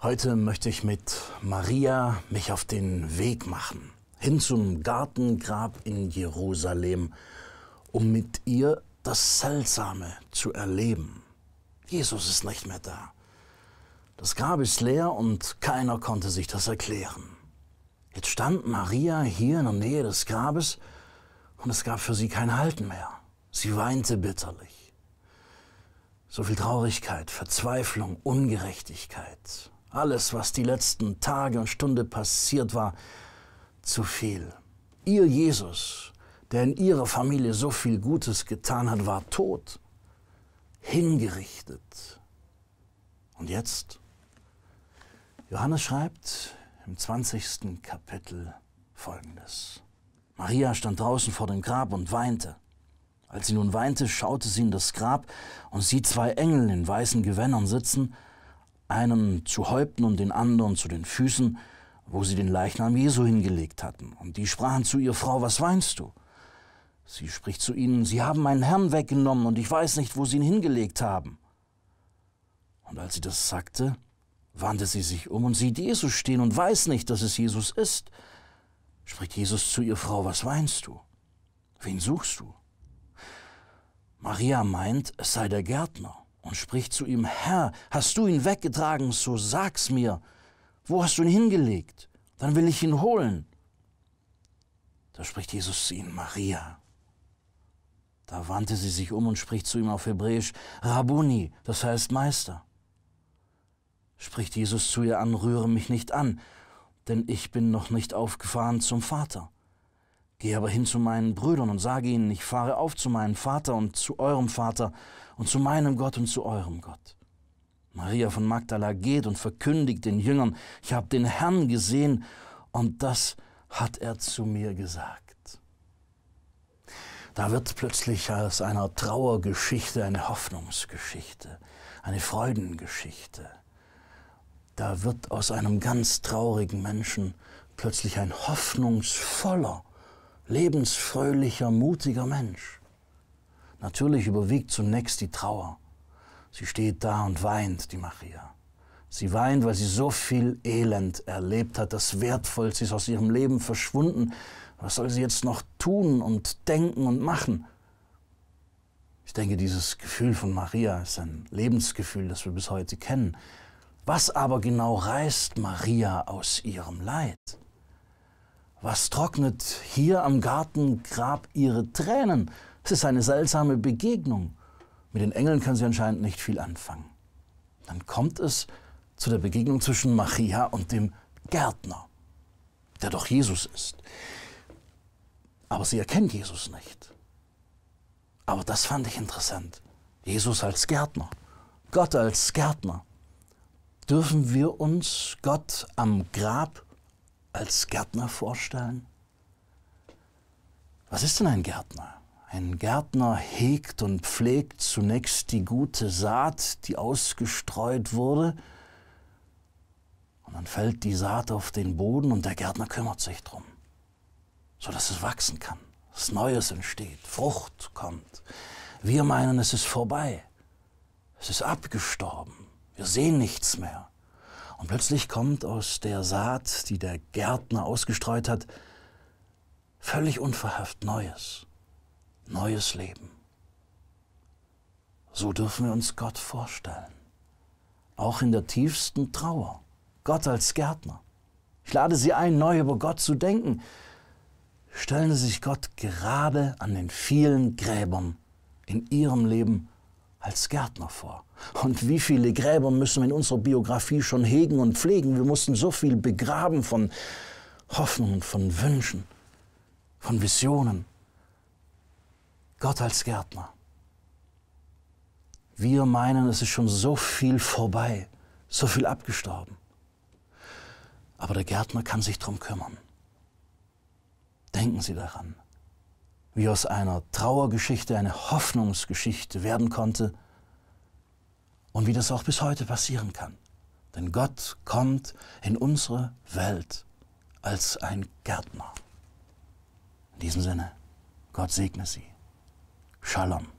Heute möchte ich mit Maria mich auf den Weg machen, hin zum Gartengrab in Jerusalem, um mit ihr das Seltsame zu erleben. Jesus ist nicht mehr da. Das Grab ist leer und keiner konnte sich das erklären. Jetzt stand Maria hier in der Nähe des Grabes und es gab für sie kein Halten mehr. Sie weinte bitterlich. So viel Traurigkeit, Verzweiflung, Ungerechtigkeit, alles, was die letzten Tage und Stunde passiert war, zu viel. Ihr Jesus, der in ihrer Familie so viel Gutes getan hat, war tot, hingerichtet. Und jetzt? Johannes schreibt im 20. Kapitel folgendes. Maria stand draußen vor dem Grab und weinte. Als sie nun weinte, schaute sie in das Grab und sieht zwei Engel in weißen Gewändern sitzen einen zu Häupten und den anderen zu den Füßen, wo sie den Leichnam Jesu hingelegt hatten. Und die sprachen zu ihr, Frau, was weinst du? Sie spricht zu ihnen, Sie haben meinen Herrn weggenommen und ich weiß nicht, wo Sie ihn hingelegt haben. Und als sie das sagte, wandte sie sich um und sieht Jesus stehen und weiß nicht, dass es Jesus ist. Spricht Jesus zu ihr, Frau, was weinst du? Wen suchst du? Maria meint, es sei der Gärtner und spricht zu ihm, Herr, hast du ihn weggetragen, so sag's mir, wo hast du ihn hingelegt? Dann will ich ihn holen. Da spricht Jesus zu ihm, Maria. Da wandte sie sich um und spricht zu ihm auf Hebräisch, Rabuni, das heißt Meister. Spricht Jesus zu ihr an, rühre mich nicht an, denn ich bin noch nicht aufgefahren zum Vater. Gehe aber hin zu meinen Brüdern und sage ihnen, ich fahre auf zu meinem Vater und zu eurem Vater und zu meinem Gott und zu eurem Gott. Maria von Magdala geht und verkündigt den Jüngern, ich habe den Herrn gesehen und das hat er zu mir gesagt. Da wird plötzlich aus einer Trauergeschichte eine Hoffnungsgeschichte, eine Freudengeschichte. Da wird aus einem ganz traurigen Menschen plötzlich ein hoffnungsvoller, lebensfröhlicher, mutiger Mensch. Natürlich überwiegt zunächst die Trauer. Sie steht da und weint, die Maria. Sie weint, weil sie so viel Elend erlebt hat, das Wertvollste ist aus ihrem Leben verschwunden. Was soll sie jetzt noch tun und denken und machen? Ich denke, dieses Gefühl von Maria ist ein Lebensgefühl, das wir bis heute kennen. Was aber genau reißt Maria aus ihrem Leid? Was trocknet hier am Gartengrab ihre Tränen? Es ist eine seltsame Begegnung. Mit den Engeln kann sie anscheinend nicht viel anfangen. Dann kommt es zu der Begegnung zwischen Maria und dem Gärtner, der doch Jesus ist. Aber sie erkennt Jesus nicht. Aber das fand ich interessant. Jesus als Gärtner, Gott als Gärtner. Dürfen wir uns Gott am Grab als Gärtner vorstellen? Was ist denn ein Gärtner? Ein Gärtner hegt und pflegt zunächst die gute Saat, die ausgestreut wurde, und dann fällt die Saat auf den Boden und der Gärtner kümmert sich drum, sodass es wachsen kann, dass Neues entsteht, Frucht kommt. Wir meinen, es ist vorbei, es ist abgestorben, wir sehen nichts mehr. Und plötzlich kommt aus der Saat, die der Gärtner ausgestreut hat, völlig unverhafft Neues, neues Leben. So dürfen wir uns Gott vorstellen, auch in der tiefsten Trauer, Gott als Gärtner. Ich lade Sie ein, neu über Gott zu denken. Stellen Sie sich Gott gerade an den vielen Gräbern in Ihrem Leben vor als Gärtner vor. Und wie viele Gräber müssen wir in unserer Biografie schon hegen und pflegen? Wir mussten so viel begraben von Hoffnungen, von Wünschen, von Visionen. Gott als Gärtner. Wir meinen, es ist schon so viel vorbei, so viel abgestorben. Aber der Gärtner kann sich darum kümmern. Denken Sie daran wie aus einer Trauergeschichte eine Hoffnungsgeschichte werden konnte und wie das auch bis heute passieren kann. Denn Gott kommt in unsere Welt als ein Gärtner. In diesem Sinne, Gott segne Sie. Shalom.